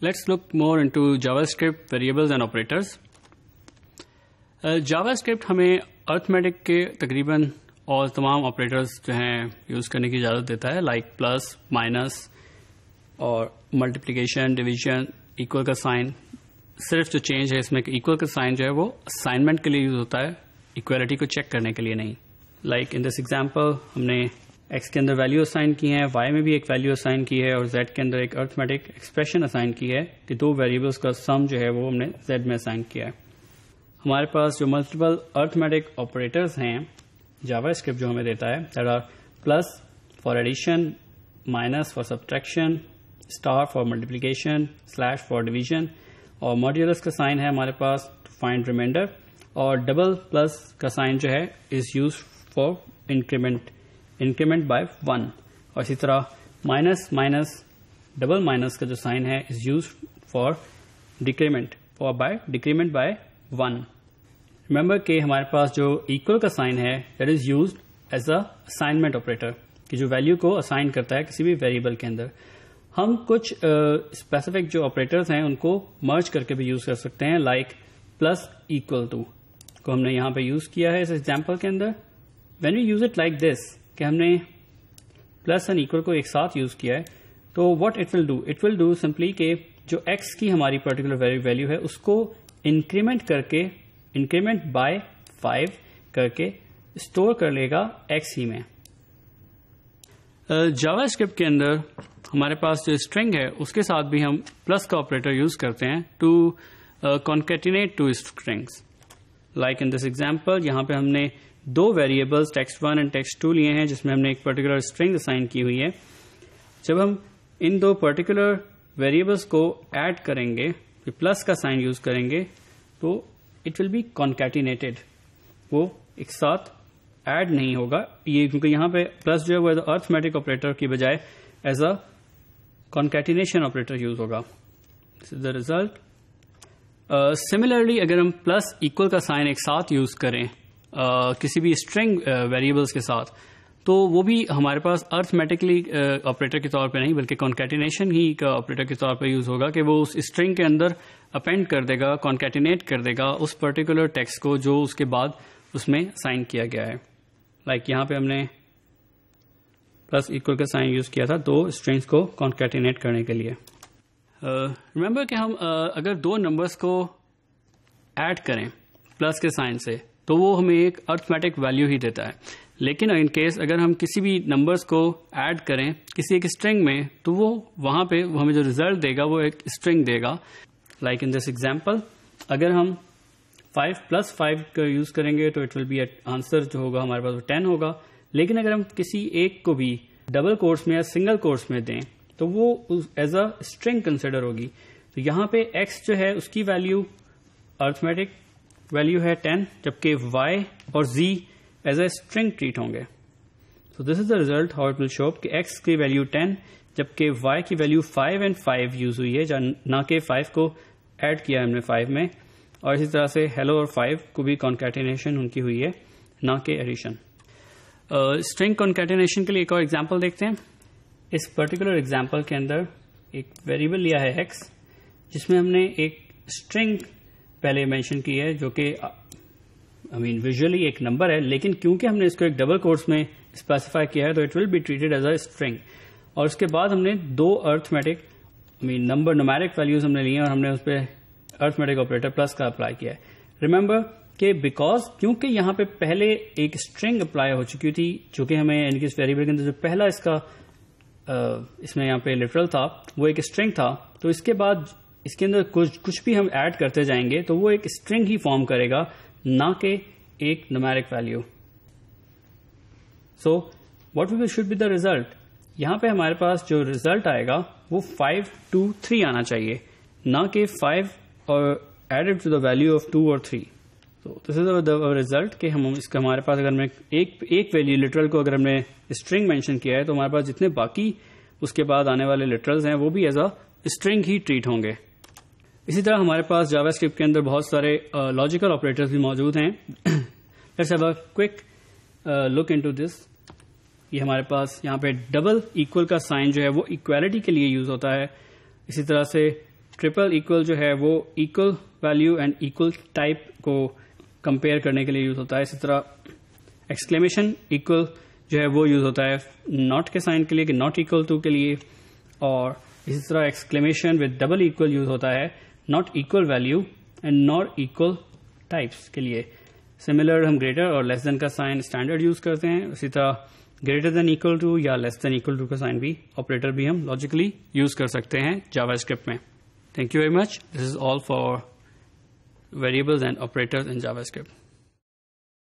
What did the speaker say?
Let's look more into JavaScript variables and operators. Uh, JavaScript हमें arithmetic के तकरीबन और तमाम ऑपरेटर्स जो हैं यूज़ करने की इजाज़त देता है लाइक प्लस माइनस और मल्टीप्लिकेशन डिवीजन इक्वल का साइन सिर्फ जो चेंज है इसमें इक्वल का साइन जो है वो असाइनमेंट के लिए यूज़ होता है इक्वलिटी को चेक करने के लिए नहीं लाइक इन दिस एग्जाम्पल हमने एक्स के अंदर वैल्यू असाइन की है वाई में भी एक वैल्यू असाइन की है और जेड के अंदर एक अर्थमेटिक एक्सप्रेशन असाइन की है कि दो वेरिएबल्स का सम जो है वो हमने जेड में असाइन किया है हमारे पास जो मल्टीपल अर्थमेटिक ऑपरेटर्स हैं जावा स्क्रिप्ट जो हमें देता है that are plus for addition minus for subtraction star for multiplication slash for division और मॉड्यूलस का साइन है हमारे पास फाइंड रिमाइंडर और डबल प्लस का साइन जो है is use for increment increment by one और इसी तरह माइनस माइनस डबल माइनस का जो साइन है is use for decrement for by decrement by one remember के हमारे पास जो इक्वल का साइन है that is use as a assignment operator कि जो वैल्यू को असाइन करता है किसी भी वेरिएबल के अंदर हम कुछ स्पेसिफिक uh, जो ऑपरेटर्स हैं उनको मर्ज करके भी यूज कर सकते हैं लाइक प्लस इक्वल टू को हमने यहां पे यूज किया है इस एग्जांपल के अंदर when you use it like this કેમ ને પ્લસ એન ઇક્વલ કો એકસાથ યુઝ કિયા હે તો what it will do it will do simply કે જો એક્સ કી અમારી પાર્ટિક્યુલર વેરી વેલ્યુ હે ઉસકો ઇન્ક્રીમેન્ટ કરકે ઇન્ક્રીમેન્ટ બાય 5 કરકે સ્ટોર કર લેગા એક્સ ઇ મે અ જાવા સ્ક્રિપ્ટ કે અંદર હમારે પાસ જો સ્ટ્રિંગ હે ઉસકે સાથ ભી હમ પ્લસ કા ઓપરેટર યુઝ કરતે હે to concatenate two strings like in this example યહા પે હમણે दो variables text one and text two लिए हैं जिसमें हमने एक पर्टिकुलर स्ट्रिंग असाइन की हुई है जब हम इन दो पर्टिकुलर वेरिएबल्स को ऐड करेंगे प्लस का साइन यूज करेंगे तो इट विल बी कॉन्केटिनेटेड वो एक साथ ऐड नहीं होगा ये क्योंकि यहां पे प्लस जो है वो एज अर्थमेटिक ऑपरेटर की बजाय as a concatenation operator use होगा द रिजल्ट सिमिलरली अगर हम प्लस इक्वल का साइन एक साथ यूज करें किसी भी स्ट्रिंग वेरिएबल्स के साथ तो वो भी हमारे पास अर्थमेटिकली ऑपरेटर के तौर पे नहीं बल्कि कॉन्केटिनेशन ही का ऑपरेटर के तौर पे यूज होगा कि वो उस स्ट्रिंग के अंदर अपेंड कर देगा कॉन्केटिनेट कर देगा उस पर्टिकुलर टेक्स्ट को जो उसके बाद उसमें साइन किया गया है लाइक like यहां पे हमने प्लस इक्वल का साइन यूज किया था दो स्ट्रिंग्स को कॉन्केटिनेट करने के लिए रिमेंबर uh, कि हम uh, अगर दो नंबर्स को एड करें प्लस के साइन से तो वो हमें एक अर्थमेटिक वैल्यू ही देता है लेकिन इन केस अगर हम किसी भी नंबर्स को ऐड करें किसी एक स्ट्रिंग में तो वो वहां पे हमें जो रिजल्ट देगा वो एक स्ट्रिंग देगा लाइक इन दिस एग्जाम्पल अगर हम फाइव प्लस फाइव का यूज करेंगे तो इट विल बी आंसर जो होगा हमारे पास वो टेन होगा लेकिन अगर हम किसी एक को भी डबल कोर्स में या सिंगल कोर्स में दें तो वो एज अ स्ट्रिंग कंसिडर होगी तो यहां पे एक्स जो है उसकी वैल्यू अर्थमेटिक वैल्यू है टेन जबकि वाई और Z as a string treat होंगे so this is the result how it will show कि एक्स की वैल्यू टेन जबकि वाई की value five and five use हुई है ना कि फाइव को ऐड किया हमने फाइव में और इसी तरह से हेलो और फाइव को भी कॉन्केटिनेशन उनकी हुई है ना कि एडिशन स्ट्रिंग कॉन्केटिनेशन के लिए एक और एग्जाम्पल देखते हैं इस पर्टिकुलर एग्जाम्पल के अंदर एक वेरिएबल लिया है एक्स जिसमें हमने एक स्ट्रिंग पहले मेंशन की है जो कि आई मीन विजुअली एक नंबर है लेकिन क्योंकि हमने इसको एक डबल कोर्स में स्पेसिफाई किया है तो it will be treated as a string और उसके बाद हमने दो arithmetic I mean number numeric values हमने लिए और हमने उस पर अर्थमेटिक ऑपरेटर प्लस का अप्लाई किया है रिमेंबर के बिकॉज क्योंकि यहां पे पहले एक स्ट्रिंग अप्लाई हो चुकी थी जो कि हमें इनकी वेरिएबल के अंदर जो पहला इसका आ, इसमें यहां पे लिटरल था वो एक स्ट्रिंग था तो इसके बाद इसके अंदर कुछ कुछ भी हम ऐड करते जाएंगे तो वो एक स्ट्रिंग ही फॉर्म करेगा ना कि एक numeric value so what we should be the result यहां पे हमारे पास जो रिजल्ट आएगा वो फाइव टू थ्री आना चाहिए ना कि फाइव और added to the value of two और थ्री तो दिस इज द रिजल्ट कि हम इसका हमारे पास अगर हमने एक एक वैल्यू लिटरल को अगर हमने स्ट्रिंग मेंशन किया है तो हमारे पास जितने बाकी उसके बाद आने वाले लिटरल्स हैं वो भी एज अ स्ट्रिंग ही ट्रीट होंगे इसी तरह हमारे पास जावास्क्रिप्ट के अंदर बहुत सारे लॉजिकल ऑपरेटर्स भी मौजूद हैं let's have a quick look into this ये हमारे पास यहाँ पे डबल इक्वल का साइन जो है वो इक्वालिटी के लिए यूज होता है इसी तरह से ट्रिपल इक्वल जो है वो equal value and equal type को कंपेयर करने के लिए यूज होता है इसी तरह एक्सक्लेमेशन इक्वल जो है वो यूज होता है नॉट के साइन के लिए कि नॉट इक्वल टू के लिए और इसी तरह exclamation with double equal use होता है not equal value and not equal types के लिए सिमिलर हम ग्रेटर और लेस देन का साइन स्टैंडर्ड यूज करते हैं उसी तरह ग्रेटर देन इक्वल टू या लेस देन इक्वल टू का साइन भी ऑपरेटर भी हम लॉजिकली यूज कर सकते हैं जावास्क्रिप्ट में thank you very much this is all for and and in in script